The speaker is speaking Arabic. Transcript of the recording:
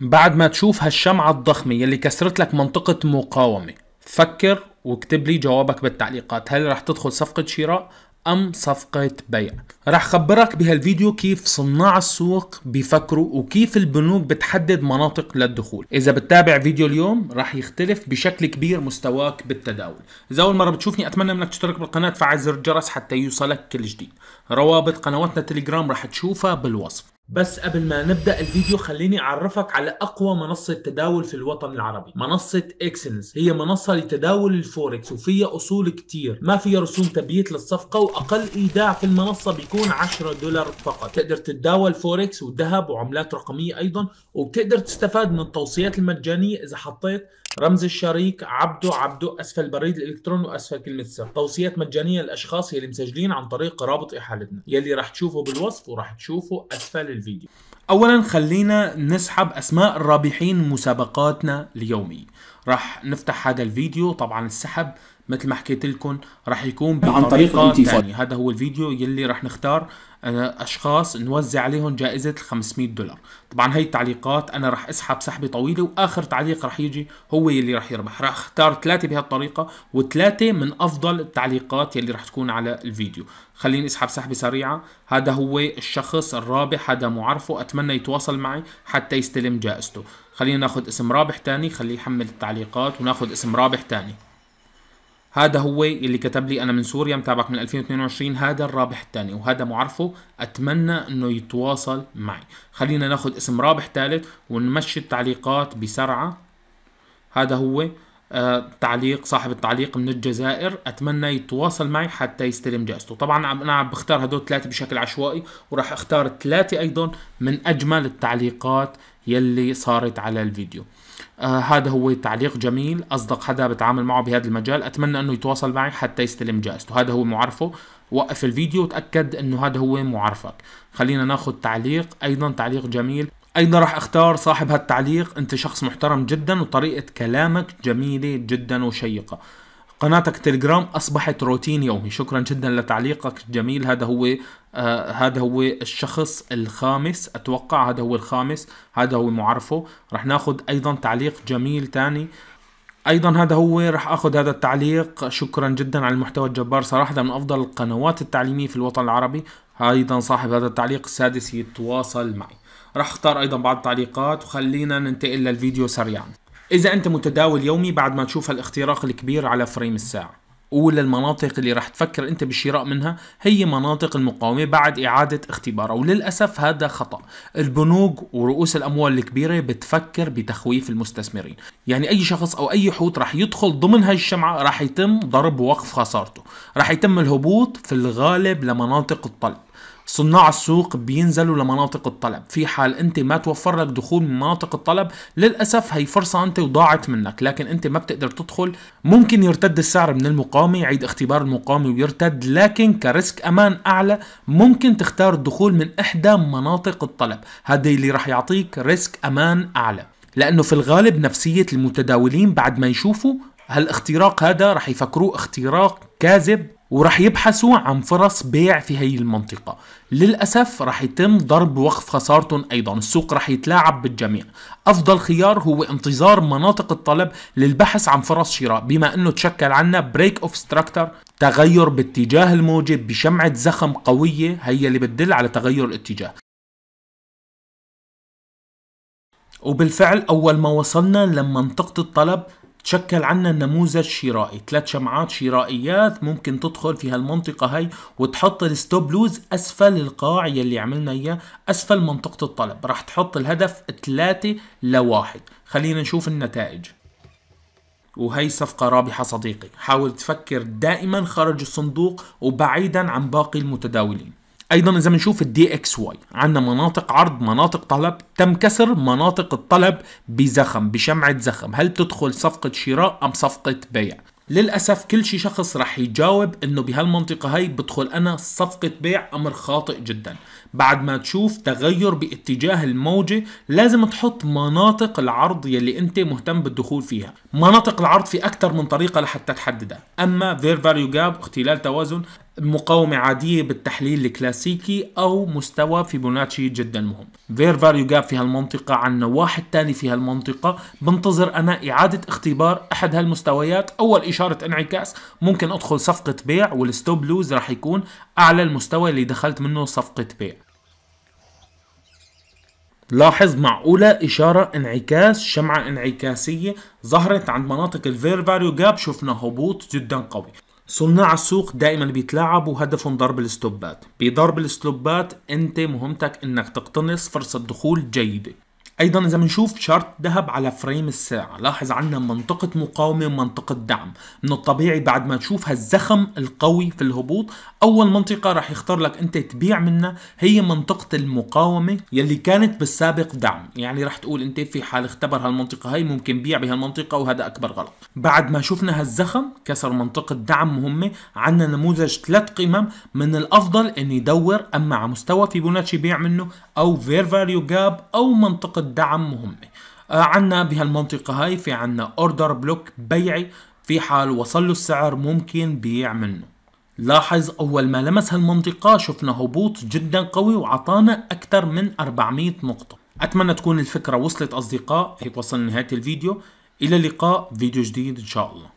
بعد ما تشوف هالشمعة الضخمة يلي كسرت لك منطقة مقاومة فكر واكتب لي جوابك بالتعليقات هل رح تدخل صفقة شراء أم صفقة بيع رح خبرك بهالفيديو كيف صناع السوق بيفكروا وكيف البنوك بتحدد مناطق للدخول إذا بتتابع فيديو اليوم رح يختلف بشكل كبير مستواك بالتداول إذا أول مرة بتشوفني أتمنى منك تشترك بالقناة فعل زر الجرس حتى يوصلك كل جديد روابط قنواتنا تليجرام رح تشوفها بالوصف بس قبل ما نبدا الفيديو خليني اعرفك على اقوى منصه تداول في الوطن العربي منصه اكسنس هي منصه لتداول الفوركس وفيها اصول كتير ما فيها رسوم تبييت للصفقه واقل ايداع في المنصه بيكون 10 دولار فقط تقدر تتداول فوركس وذهب وعملات رقميه ايضا وبتقدر تستفاد من التوصيات المجانيه اذا حطيت رمز الشريك عبده عبده اسفل البريد الالكتروني واسفل كلمه سر توصيات مجانيه للاشخاص يلي مسجلين عن طريق رابط احالتنا يلي راح تشوفه بالوصف وراح تشوفه اسفل الفيديو اولا خلينا نسحب اسماء الرابحين مسابقاتنا اليومي راح نفتح هذا الفيديو طبعا السحب مثل ما حكيت لكم راح يكون عن طريق الانتفاضه هذا هو الفيديو يلي راح نختار آه، اشخاص نوزع عليهم جائزه ال 500 دولار طبعا هي التعليقات انا راح اسحب سحبه طويله واخر تعليق راح يجي هو يلي راح يربح راح اختار ثلاثه بهالطريقه وثلاثه من افضل التعليقات يلي راح تكون على الفيديو خليني اسحب سحبه سريعه هذا هو الشخص الرابح هذا معرفه اتمنى يتواصل معي حتى يستلم جائزته خلينا ناخذ اسم رابح ثاني خليه يحمل التعليقات وناخذ اسم رابح ثاني هذا هو اللي كتب لي انا من سوريا متابعك من 2022 هذا الرابح الثاني وهذا معرفه اتمنى انه يتواصل معي خلينا ناخذ اسم رابح ثالث ونمشي التعليقات بسرعه هذا هو آه تعليق صاحب التعليق من الجزائر اتمنى يتواصل معي حتى يستلم جائزته طبعا انا عم بختار هدول ثلاثه بشكل عشوائي وراح اختار ثلاثه ايضا من اجمل التعليقات يلي صارت على الفيديو آه هذا هو تعليق جميل اصدق حدا بتعامل معه بهذا المجال اتمنى انه يتواصل معي حتى يستلم جائزته هذا هو معرفه وقف الفيديو وتاكد انه هذا هو معرفك خلينا ناخذ تعليق ايضا تعليق جميل ايضا راح اختار صاحب هالتعليق انت شخص محترم جدا وطريقه كلامك جميله جدا وشيقه قناتك تليجرام اصبحت روتين يومي شكرا جدا لتعليقك الجميل هذا هو آه هذا هو الشخص الخامس اتوقع هذا هو الخامس هذا هو معرفه رح ناخذ ايضا تعليق جميل تاني ايضا هذا هو رح اخذ هذا التعليق شكرا جدا على المحتوى الجبار صراحه من افضل القنوات التعليميه في الوطن العربي ايضا صاحب هذا التعليق السادس يتواصل معي رح اختار ايضا بعض التعليقات وخلينا ننتقل للفيديو سريعا إذا أنت متداول يومي بعد ما تشوف الاختراق الكبير على فريم الساعة اولى المناطق اللي راح تفكر انت بالشراء منها هي مناطق المقاومه بعد اعاده اختبارها وللاسف هذا خطا البنوك ورؤوس الاموال الكبيره بتفكر بتخويف المستثمرين يعني اي شخص او اي حوت راح يدخل ضمن هاي الشمعه راح يتم ضرب ووقف خسارته راح يتم الهبوط في الغالب لمناطق الطلب صناع السوق بينزلوا لمناطق الطلب في حال انت ما توفر لك دخول من مناطق الطلب للاسف هي فرصه انت وضاعت منك لكن انت ما بتقدر تدخل ممكن يرتد السعر من المقاومه المقاومة يعيد اختبار المقاومة ويرتد لكن كريسك أمان أعلى ممكن تختار الدخول من إحدى مناطق الطلب هذا اللي رح يعطيك ريسك أمان أعلى لأنه في الغالب نفسية المتداولين بعد ما يشوفوا هالاختراق هذا رح يفكروه اختراق كاذب وراح يبحثوا عن فرص بيع في هي المنطقة للأسف راح يتم ضرب وقف خسارتهم أيضا السوق راح يتلاعب بالجميع أفضل خيار هو انتظار مناطق الطلب للبحث عن فرص شراء بما أنه تشكل عنا بريك أوف ستراكتر تغير باتجاه الموجة بشمعة زخم قوية هي اللي بتدل على تغير الاتجاه وبالفعل أول ما وصلنا لمنطقة الطلب تشكل عنا نموذج شرائي ثلاث شمعات شرائيات ممكن تدخل في هالمنطقة هي وتحط الستوب لوز أسفل القاع يلي عملنا إياه أسفل منطقة الطلب راح تحط الهدف ثلاثة لواحد خلينا نشوف النتائج وهي صفقة رابحة صديقي حاول تفكر دائما خارج الصندوق وبعيدا عن باقي المتداولين ايضا اذا بنشوف الدي اكس واي عندنا مناطق عرض مناطق طلب تم كسر مناطق الطلب بزخم بشمعة زخم هل تدخل صفقة شراء ام صفقة بيع للأسف كل شي شخص رح يجاوب انه بهالمنطقة هاي بدخل انا صفقة بيع امر خاطئ جدا بعد ما تشوف تغير باتجاه الموجة لازم تحط مناطق العرض يلي انت مهتم بالدخول فيها مناطق العرض في اكثر من طريقة لحتى تحددها اما فير فاليو جاب اختلال توازن مقاومة عادية بالتحليل الكلاسيكي أو مستوى فيبوناتشي جدا مهم فير فاليو جاب في هالمنطقة عنا واحد تاني في هالمنطقة بنتظر أنا إعادة اختبار أحد هالمستويات أول إشارة انعكاس ممكن أدخل صفقة بيع والستوب لوز راح يكون أعلى المستوى اللي دخلت منه صفقة بيع لاحظ مع اولى اشاره انعكاس شمعه انعكاسيه ظهرت عند مناطق الفير فاليو جاب شفنا هبوط جدا قوي صناع السوق دائما بيتلاعبوا هدفهم ضرب الستوبات بضرب الستوبات انت مهمتك انك تقتنص فرصة دخول جيدة ايضا اذا بنشوف شارت ذهب على فريم الساعه لاحظ عندنا منطقه مقاومه ومنطقه دعم من الطبيعي بعد ما تشوف هالزخم القوي في الهبوط اول منطقه راح يختار لك انت تبيع منها هي منطقه المقاومه يلي كانت بالسابق دعم يعني راح تقول انت في حال اختبر هالمنطقه هي ممكن بيع بهالمنطقه وهذا اكبر غلط بعد ما شفنا هالزخم كسر منطقه دعم مهمه عندنا نموذج ثلاث قمم من الافضل ان يدور اما على مستوى فيبوناتشي بيع منه او فير فاليو جاب او منطقه دعم مهمة آه، عنا بهالمنطقة هاي في عنا اوردر بلوك بيعي في حال وصل له السعر ممكن بيع منه لاحظ اول ما لمس هالمنطقة شفنا هبوط جدا قوي وعطانا اكثر من 400 نقطة اتمنى تكون الفكرة وصلت اصدقاء هيك وصلنا نهاية الفيديو الى اللقاء فيديو جديد ان شاء الله